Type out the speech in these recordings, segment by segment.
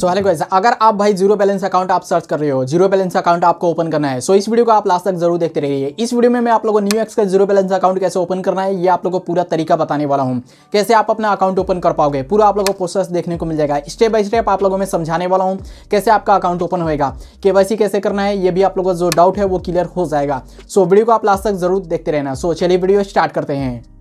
So hello guys अगर आप भाई जीरो बैलेंस अकाउंट आप सर्च कर रहे हो जीरो बैलेंस अकाउंट आपको ओपन करना है सो so, इस वीडियो को आप लास्ट तक जरूर देखते रहिए इस वीडियो में मैं आप लोगों को न्यू एक्स का जीरो बैलेंस अकाउंट कैसे ओपन करना है ये आप लोगों को पूरा तरीका बताने वाला हूँ कैसे आप अपना अकाउंट ओपन कर पाओगे पूरा आप लोगों को प्रोसेस देखने को मिल जाएगा स्टेप बाय स्टेप आप लोगों में समझाने वाला हूँ कैसे आपका अकाउंट ओपन होगा के कैसे करना है ये भी आप लोगों का जो डाउट है वो क्लियर हो जाएगा सो वीडियो को आप लास्ट तक जरूर देखते रहना सो चलिए वीडियो स्टार्ट करते हैं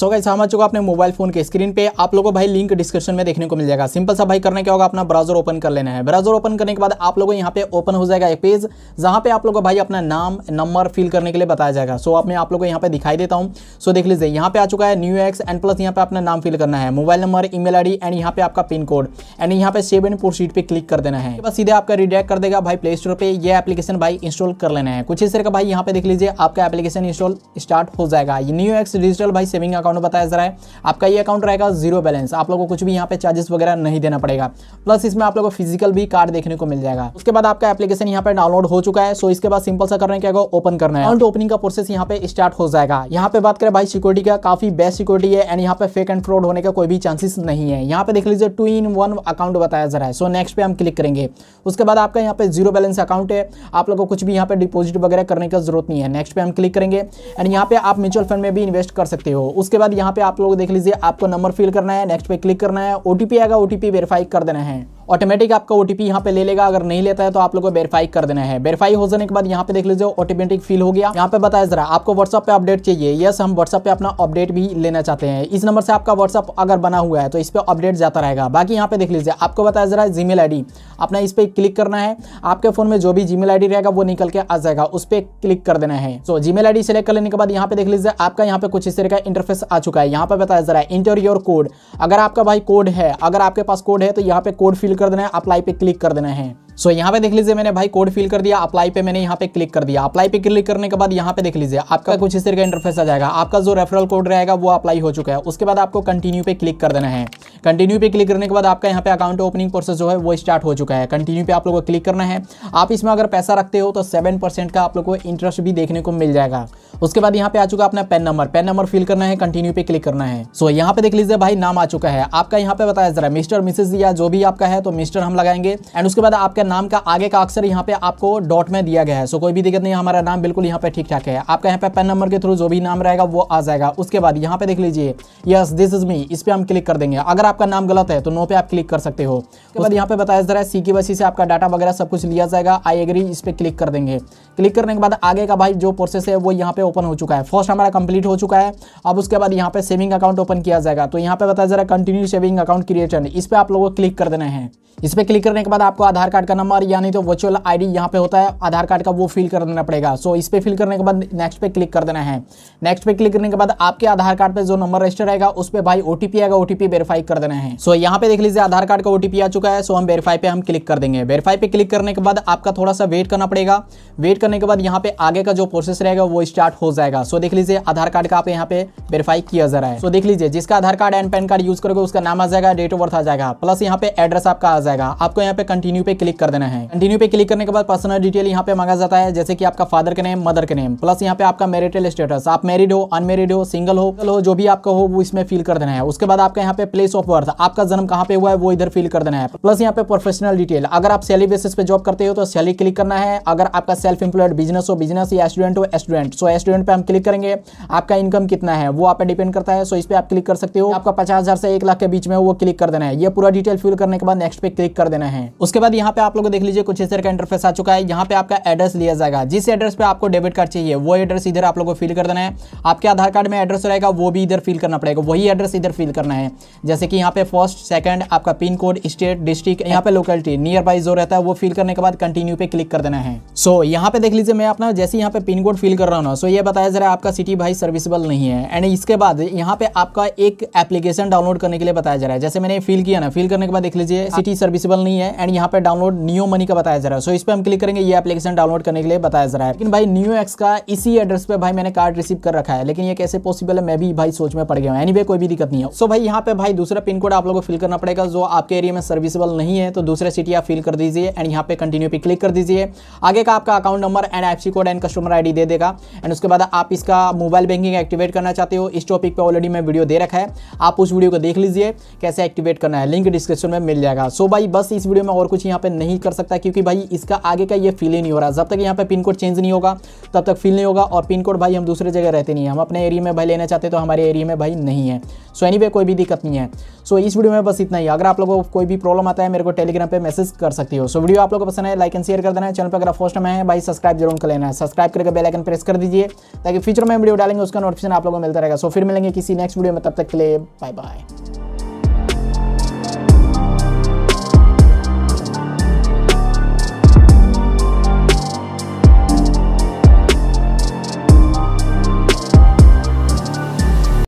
सो गाइस हम आ चुका अपने मोबाइल फोन के स्क्रीन पे आप लोगों को भाई लिंक डिस्क्रिप्शन में देखने को मिल जाएगा सिंपल सा भाई करने क्या होगा अपना ब्राउजर ओपन कर लेना है ब्राउजर ओपन करने के बाद आप लोगों यहाँ पे ओपन हो जाएगा एक पेज जहाँ पे आप लोगों को भाई अपना नाम नंबर फिल करने के लिए बताया जाएगा सो आप मैं आप लोगों को यहाँ पे दिखाई देता हूँ सो देख लीजिए यहाँ पे आ चुका है न्यू एक्स एंड प्लस यहाँ पे अपना नाम फिल करना है mobile number email and यहाँ पे आपका पिन कोड एंड यहाँ पे सेव एंड प्रोसीड पर क्लिक कर देना है बस सीधे आपका रिडायरेक्ट कर देगा भाई प्ले स्टोर पर यह एप्लीकेशन भाई इंस्टॉल कर लेना है कुछ इस तरह का भाई यहाँ पे देख लीजिए आपका एप्लीकेशन इंस्टॉल स्टार्ट हो जाएगा न्यू एक्स डिजिटल भाई सेविंग अकाउंट अकाउंट बताया जा रहा है आपका ये अकाउंट रहेगा जीरो बैलेंस आप लोगों को कुछ भी यहाँ पे चार्जेस वगैरह नहीं देना पड़ेगा प्लस इसमें आप लोगों को फिजिकल भी कार्ड देखने को मिल जाएगा उसके बाद आपका एप्लीकेशन यहाँ पे डाउनलोड हो चुका है सो इसके बाद सिंपल सा करना क्या ओपन करना है अकाउंट ओपनिंग का प्रोसेस यहाँ पे स्टार्ट हो जाएगा यहाँ पे बात करें भाई सिक्योरिटी का काफी बेस्ट सिक्योरिटी है एंड यहाँ पे फेक एंड फ्रॉड होने का कोई भी चांसेस नहीं है यहाँ पे देख लीजिए टू इन वन अकाउंट बताया जा रहा है सो नेक्स्ट पे हम क्लिक करेंगे उसके बाद आपका यहाँ पे जीरो बैलेंस अकाउंट है आप लोगों को कुछ भी यहाँ पे डिपोजिट वगैरह करने का जरूरत नहीं है नेक्स्ट पे हम क्लिक करेंगे एंड यहाँ पे आप म्यूचुअल फंड में भी इन्वेस्ट कर सकते हो उस उसके बाद यहाँ पे आप लोग देख लीजिए आपको नंबर फिल करना है नेक्स्ट पे क्लिक करना है ओ आएगा ओ वेरीफाई कर देना है ऑटोमेटिक आपका ओ टी यहाँ पे ले लेगा अगर नहीं लेता है तो आप लोग को वेरीफाई कर देना है वेरीफाई हो जाने के बाद यहाँ पे देख लीजिए ऑटोमेटिक फिल हो गया यहाँ पे बताया जरा आपको व्हाट्सअप पे अपडेट चाहिए यस हम व्हाट्सअप पे अपना अपडेट भी लेना चाहते हैं इस नंबर से आपका व्हाट्सअप अगर बना हुआ है तो इस पर अपडेट जाता रहेगा बाकी यहाँ पे देख लीजिए आपको बताया जरा जी मेल अपना इस पर क्लिक करना है आपके फोन में जो भी जी मेल रहेगा वो निकल के आ जाएगा उस पर क्लिक कर देना है तो जी मेल सेलेक्ट कर लेने के बाद यहाँ पे देख लीजिए आपका यहाँ पे कुछ इस तरह का इंटरफेस आ चुका है यहाँ पे बताया जरा इंटर योर कोड अगर आपका भाई कोड है अगर आपके पास कोड है तो यहाँ पे कोड फिल कर देना है अप्लाई पे क्लिक कर देना है सो so, यहाँ पे देख लीजिए मैंने भाई कोड फिल कर दिया अप्लाई पे मैंने यहाँ पे क्लिक कर दिया अप्लाई पे क्लिक करने के बाद यहाँ पे देख लीजिए आपका कुछ इस तरह का इंटरफेस आ जाएगा आपका जो रेफरल कोड रहेगा वो अप्लाई हो चुका है उसके बाद आपको कंटिन्यू पे क्लिक कर देना है कंटिन्यू पे क्लिक करने के बाद आपका यहाँ पे अकाउंट ओपनिंग प्रोसेस जो है वो स्टार्ट हो चुका है कंटिन्यू पे आप लोग को क्लिक करना है आप इसमें अगर पैसा रखते हो तो सेवन का आप लोग को इंटरेस्ट भी देखने को मिल जाएगा उसके बाद यहाँ पे आ चुका अपना PAN number PAN number fill करना है कंटिन्यू पे क्लिक करना है सो यहाँ पे देख लीजिए भाई नाम आ चुका है आपका यहाँ पे बताया जरा मिस्टर मिसेज या जो भी आपका है तो मिस्टर हम लगाएंगे एंड उसके बाद आपका नाम का आगे का अक्सर यहाँ पे आपको डॉट में दिया गया है सो कोई भी दिक्कत नहीं हमारा नाम बिल्कुल यहाँ पे ठीक ठाक है आपका यहाँ पे पेन नंबर के थ्रू जो भी नाम रहेगा वो आ जाएगा उसके बाद यहाँ पे देख लीजिए यस दिस इज मी इस पर हम क्लिक कर देंगे अगर आपका नाम गलत है तो नो पे आप क्लिक कर सकते हो उसके बाद यहाँ पे बताया जा रहा है सी की बसी से आपका डाटा वगैरह सब कुछ लिया जाएगा आई एग्री इस पर क्लिक कर देंगे क्लिक करने के बाद आगे का भाई जो प्रोसेस है वो यहाँ पे ओपन हो चुका है फर्स्ट हमारा कंप्लीट हो चुका है अब उसके बाद यहाँ पे सेविंग अकाउंट ओपन किया जाएगा तो यहाँ पे बताया जरा कंटिन्यू सेविंग अकाउंट क्रिएटन इस पर आप लोगों को क्लिक कर देना है इस पर क्लिक करने के बाद आपको आधार कार्ड का नंबर यानी तो वर्चुअल आईडी यहाँ पे होता है आधार कार्ड का वो फिल कर देना पड़ेगा सो इस पर फिल करने के बाद नेक्स्ट पे क्लिक कर देना है नेक्स्ट पे क्लिक करने के बाद आपके आधार कार्ड पे जो नंबर रजिस्टर रहेगा उस पर भाई ओटीपी आएगा ओटीपी वेरीफाई कर देना है सो यहाँ पे देख लीजिए आधार कार्ड का ओटीपी आ चुका है सो हम वेरीफाई पे हम क्लिक कर देंगे वेरीफाई पे क्लिक करने के बाद आपका थोड़ा सा वेट करना पड़ेगा वेट करने के बाद यहाँ पे आगे का जो प्रोसेस रहेगा वो स्टार्ट हो जाएगा सो देख लीजिए आधार कार्ड का आप यहाँ पे वेरीफाई किया जा रहा है सो देख लीजिए जिसका Aadhaar card and PAN card use करोगे उसका नाम आ जाएगा डेट ऑफ बर्थ आ जाएगा प्लस यहाँ पे एड्रेस आपका आ जाएगा आपको यहाँ पे कंटिन्यू पे क्लिक कर देना है कंटिन्यू पे क्लिक करने के बाद पर्सनल डिटेल यहाँ पे मांगा जाता है जैसे कि आपका फादर के नेम मदर के नेम प्लस यहाँ पे आपका मेरिटल स्टेटस आप मेरिड हो अनमेरिड हो सिंगल हो हो जो भी आपका हो वो इसमें फिल कर देना है उसके बाद आपका यहाँ पे प्लेस ऑफ बर्थ आपका जन्म कहाँ पे हुआ है वो इधर फिल कर देना है प्लस यहाँ पे प्रोफेशनल डिटेल अगर आप सैली बेसिस पे जॉब करते हो तो सैली क्लिक करना है अगर आपका सेल्फ एम्प्लॉय पर्टिकुलर बिजनेस हो बिजनेस या स्टूडेंट हो स्टूडेंट सो स्टूडेंट पे हम क्लिक करेंगे आपका इनकम कितना है वो आप पे डिपेंड करता है सो इस पर आप क्लिक कर सकते हो आपका पचास से एक लाख के बीच में वो क्लिक कर देना है ये पूरा डिटेल फिल करने के बाद नेक्स्ट पे क्लिक कर देना है उसके बाद यहाँ पे आप लोग देख लीजिए कुछ इस तरह का इंटरफेस आ चुका है यहाँ पे आपका एड्रेस लिया जाएगा जिस एड्रेस पे आपको डेबिट कार्ड चाहिए वो एड्रेस इधर आप लोग को फिल कर देना है आपके आधार कार्ड में एड्रेस रहेगा वो भी इधर फिल करना पड़ेगा वही एड्रेस इधर फिल करना है जैसे कि यहाँ पे फर्स्ट सेकंड आपका पिन कोड स्टेट डिस्ट्रिक्ट यहाँ पे लोकलिटी नियर बाई जो रहता है वो फिल करने के बाद कंटिन्यू पे क्लिक कर देना है सो so, यहाँ पे पे देख लीजिए मैं अपना जैसे यहाँ पे पिन कोड फिल कर रहा हूँ ना सो ये बताया जरा आपका सिटी भाई सर्विसबल नहीं है एंड इसके बाद यहाँ पे आपका एक एप्लीकेशन डाउनलोड करने के लिए बताया जा रहा है जैसे मैंने फिल किया ना फिल करने के बाद देख लीजिए सिटी हाँ। सर्विसबल नहीं है एंड यहाँ पे डाउनलोड न्यू मनी का बताया जा रहा है सो इस पर हम क्लिक करेंगे ये एप्लीकेशन डाउनलोड करने के लिए बताया जा रहा है लेकिन भाई न्यू एक्स का इसी एड्रेस पर भाई मैंने कार्ड रिसीव कर रखा है लेकिन ये कैसे पॉसिबल है मैं भी भाई सोच में पड़ गया हूँ एनी कोई भी दिक्कत नहीं है सो भाई यहाँ पे भाई दूसरा पिन कोड आप लोगों को फिल करना पड़ेगा जो आपके एरिया में सर्विसबल नहीं है तो दूसरे सिटी आप फिल कर दीजिए एंड यहाँ पे कंटिन्यू पे क्लिक कर दीजिए आगे का आपका account number and F code and customer ID देगा एंड उसके बाद आप इसका मोबाइल बैंकिंग एक्टिवेट करना चाहते हो इस टॉपिक पर ऑलरेडी मैं वीडियो दे रखा है आप उस वीडियो को देख लीजिए कैसे एक्टिवेट करना है लिंक डिस्क्रिप्शन में मिल जाएगा सो भाई बस इस वीडियो में और कुछ यहाँ पर नहीं कर सकता क्योंकि भाई इसका आगे का ये फील ही नहीं हो रहा जब तक यहाँ पर पिन कोड चेंज नहीं होगा तब तक फील नहीं होगा और पिन कोड भाई हम दूसरे जगह रहते नहीं है हम अपने एरिया में भाई लेना चाहते तो हमारे एरिया में भाई नहीं है सो एनी कोई भी दिक्कत नहीं है सो इस वीडियो में बस इतना ही अगर आप लोगों को कोई भी प्रॉब्लम आता है मेरे को टेलीग्राम पर मैसेज कर सकती हो सो वीडियो आप लोगों को पसंद है लाइक एंड शेयर कर देना चैनल पर अगर फर्स्ट में है भाई सब्सक्राइब सब्सक्राइब जरूर कर लेना है सब्सक्राइब करके बेलाइकन प्रेस कर दीजिए ताकि फ्यूचर में वीडियो डालेंगे उसका नोटिफिकेशन आप लोगों को मिलता रहेगा सो फिर मिलेंगे किसी नेक्स्ट वीडियो में तब तक के लिए बाय बाय